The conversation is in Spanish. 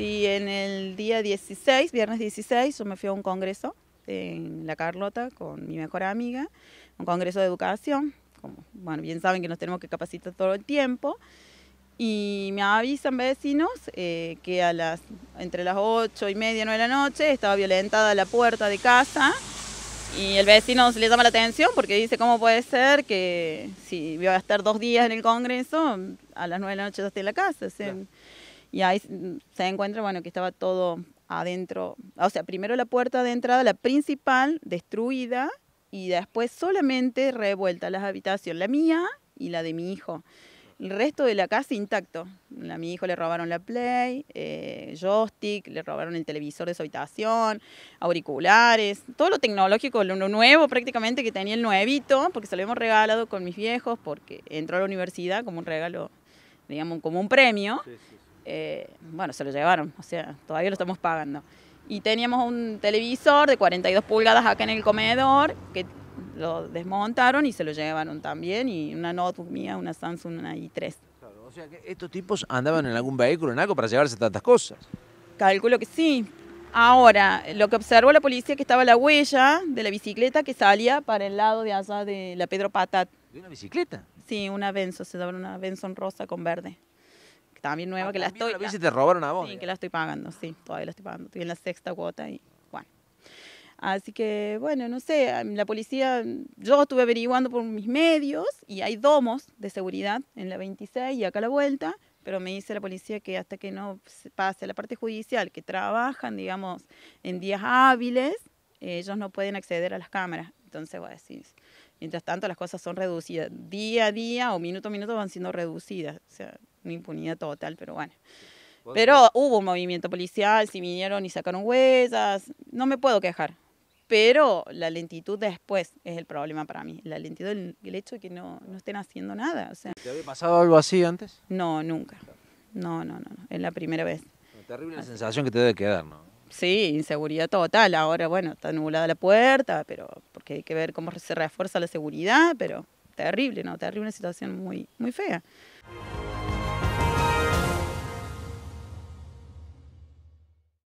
Sí, en el día 16, viernes 16, yo me fui a un congreso en La Carlota con mi mejor amiga, un congreso de educación. Como, bueno, bien saben que nos tenemos que capacitar todo el tiempo. Y me avisan vecinos eh, que a las, entre las 8 y media, 9 de la noche, estaba violentada la puerta de casa. Y el vecino se le llama la atención porque dice, ¿cómo puede ser que si voy a estar dos días en el Congreso, a las 9 de la noche ya en la casa? Y ahí se encuentra, bueno, que estaba todo adentro, o sea, primero la puerta de entrada, la principal, destruida, y después solamente revuelta las habitaciones, la mía y la de mi hijo. El resto de la casa intacto. A mi hijo le robaron la Play, eh, joystick, le robaron el televisor de su habitación, auriculares, todo lo tecnológico, lo nuevo prácticamente que tenía el nuevito, porque se lo hemos regalado con mis viejos, porque entró a la universidad como un regalo, digamos, como un premio. Sí, eh, bueno, se lo llevaron, o sea, todavía lo estamos pagando. Y teníamos un televisor de 42 pulgadas acá en el comedor que lo desmontaron y se lo llevaron también y una notebook mía, una Samsung, una i3. Claro, o sea, que estos tipos andaban en algún vehículo, en algo para llevarse tantas cosas. Calculo que sí. Ahora, lo que observó la policía es que estaba la huella de la bicicleta que salía para el lado de allá de la Pedro Patat. ¿De una bicicleta? Sí, una Benson, se daba una Benson rosa con verde también nueva, ah, que la estoy... robaron a Sí, que la estoy pagando, sí, todavía la estoy pagando. Estoy en la sexta cuota y bueno. Así que, bueno, no sé, em, la policía, yo estuve averiguando por mis medios y hay domos de seguridad en la 26 y acá a la vuelta, pero me dice la policía que hasta que no pase la parte judicial, que trabajan, digamos, en días hábiles, ellos no pueden acceder a las cámaras. Entonces, a decir, mientras tanto las cosas son reducidas, día a día o minuto a minuto van siendo reducidas. O sea, una impunidad total, pero bueno. Pero hubo un movimiento policial, si vinieron y sacaron huellas, no me puedo quejar. Pero la lentitud después es el problema para mí. La lentitud, el, hecho de que no, no estén haciendo nada. O sea. ¿Te había pasado algo así antes? No, nunca. No, no, no, es la primera vez. terrible la sensación que te debe quedar, ¿no? Sí, inseguridad total. Ahora, bueno, está nublada la puerta, pero porque hay que ver cómo se refuerza la seguridad, pero terrible, ¿no? Terrible, una situación muy, muy fea.